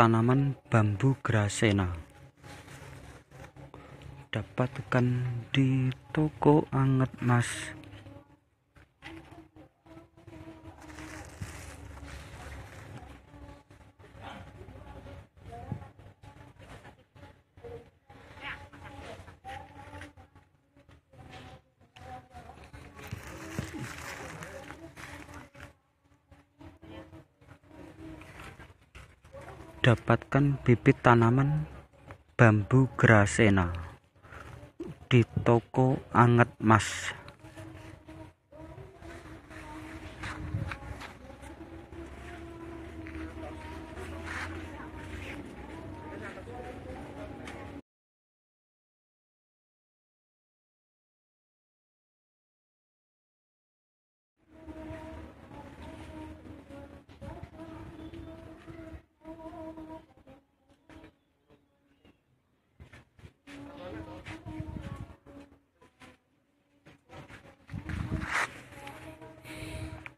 tanaman bambu grasena dapatkan di toko anget mas dapatkan bibit tanaman bambu grasena di toko Anget Mas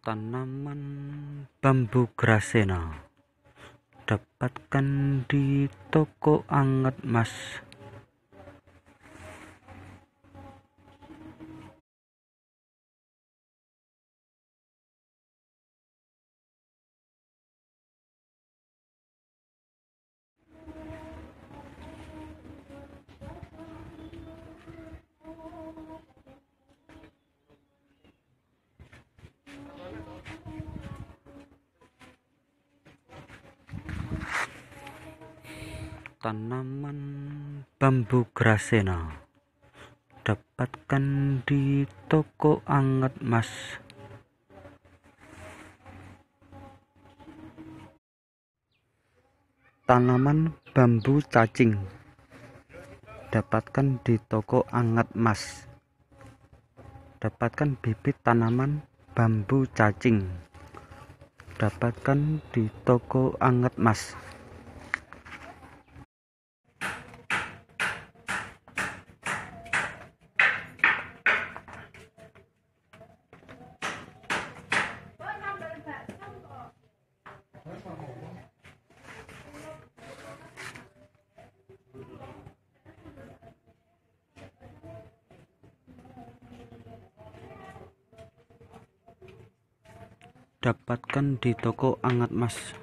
tanaman bambu grasena dapatkan di toko anget mas tanaman bambu grasena dapatkan di toko anget mas tanaman bambu cacing dapatkan di toko anget mas dapatkan bibit tanaman bambu cacing dapatkan di toko anget mas dapatkan di toko Angat Mas